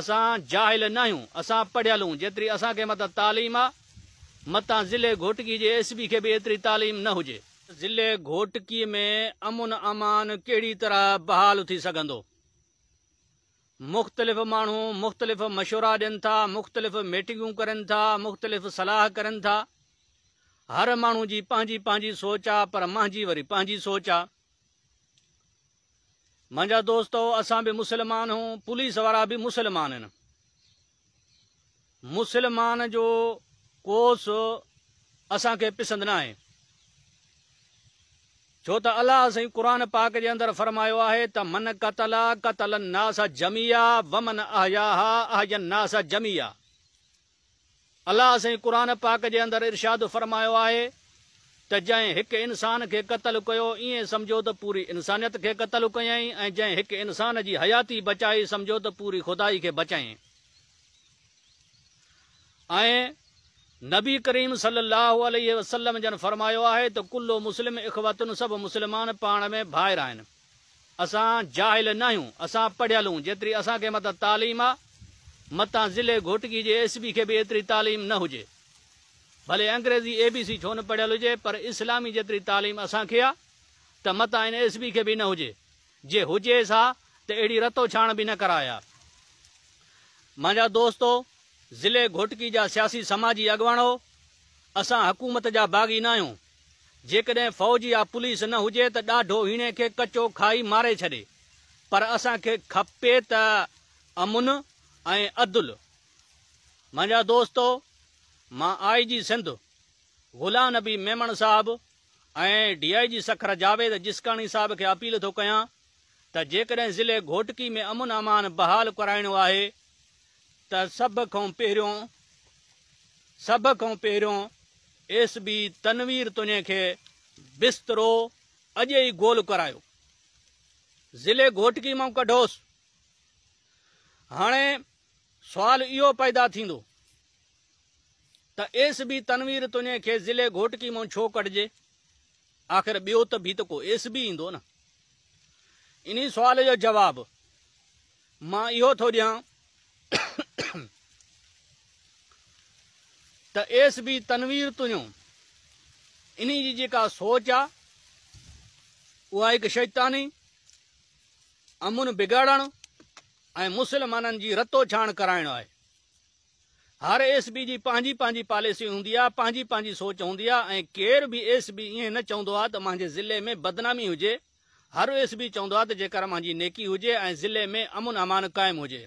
असां जाहिल न आहियूं असां पढ़ियल हूं जेतिरी असांखे मता तालीम आहे मता ज़िले घोटकी जे एस बी खे बि एतिरी तालीम न हुजे ज़िले घोटकीअ में अमुन अमान कहिड़ी तरह बहाल थी सघंदो मुख़्तलिफ़ माण्हू मुख़्तलिफ़ मशवरा ॾियनि था मुख़्तलिफ़ मीटिंगूं कनि था मुख़्तलिफ़ सलाह कनि था हर माण्हू जी पंहिंजी पंहिंजी सोच आहे पर मुंहिंजी वरी पंहिंजी सोच आहे मुझा दोस्त अस भी मुसलमान हूँ पुलिस वारा भी मुसलमान मुसलमान जो कोस असांखे पिसंदि ना है छो तो अल्लाह सही कुरान पाक के अंदर फ़र्मायो है त मन कतला क़तल नास जमिया वमन अहया अह नास जमिया अल्लाह सही कुरान पाक के अंदर इर्शादु फ़रमायो है त जंहिं हिकु इंसान के कत्ल किया समझो तो त पूरी इंसानियत के कत्ल कयईं जै एक इंसान की हयाती बचाई समझो तो पूरी खुदाई के बचाई नबी करीम सलाहु वसलम जन फरमायो आहे त कुल्लो मुस्लिम इखवतुनि सब मुस्लमान पाण में भाइर आन असां जाइल न आहियूं असां पढ़ियल हूं जेतिरी असांखे मथां तालीम आहे मथां ज़िले घोटगी जे एसबी खे बि एतिरी तालीम न हुजे भले अंग्रेज़ी ए बी सी छो न पढ़ियल हुजे पर इस्लामी जेतिरी तालीम असांखे आहे त मता हिन एस बी खे बि न हुजे जे हुजे सा त अहिड़ी रतो छाण बि न कराया मुंहिंजा दोस्तो ज़िले घोटकी जा सियासी समाजी अॻवाणो असां हुकूमत जा बाग़ी न आहियूं जेकॾहिं फौज या पुलिस न हुजे त ॾाढो हीणे खे कचो खाई मारे छॾे पर असांखे खपे त अमुन ऐं अदुल मुंहिंजा दोस्तो मां आई जी सिंध ग़ुलाम नबी मेमण साहब ऐं D I G Sukkur Javed Jiskani साहब खे अपील थो कयां त जेकॾहिं ज़िले घोटकी में अमन अमान बहाल कराइणो आहे त सभ खां पहिरियों सभ खां पहिरियों एस बी तनवीर तुने खे बिस्तरो अॼ ई गोल करायो ज़िले घोटकी मां कढोसि हाणे सुवाल इहो पैदा थींदो त एस बी तनवीर तुंहिंजे खे ज़िले घोटकी मां छो कटजे आख़िर ॿियो त बि त को एस बी ईंदो न इन सुवाल जो जवाबु मां इहो थो ॾियां त एस बी तनवीर तुंहिंजो इन जी जेका सोच आहे उहा हिकु शैतानी अमुन बिगाड़णु ऐं मुस्लमाननि जी रतो छाण कराइणो आहे हर एस बी जी पंहिंजी पंहिंजी पॉलिसी हूंदी आहे पंहिंजी पंहिंजी सोच हूंदी आहे ऐ केर बि एस बी इएं न चवंदो आहे त मुंहिंजे ज़िले में बदनामी हुजे हर एस बी चवंदो आहे त जेकर मुंहिंजी नेकी हुजे ऐ ज़िले में अमुन अमान क़ाइमु हुजे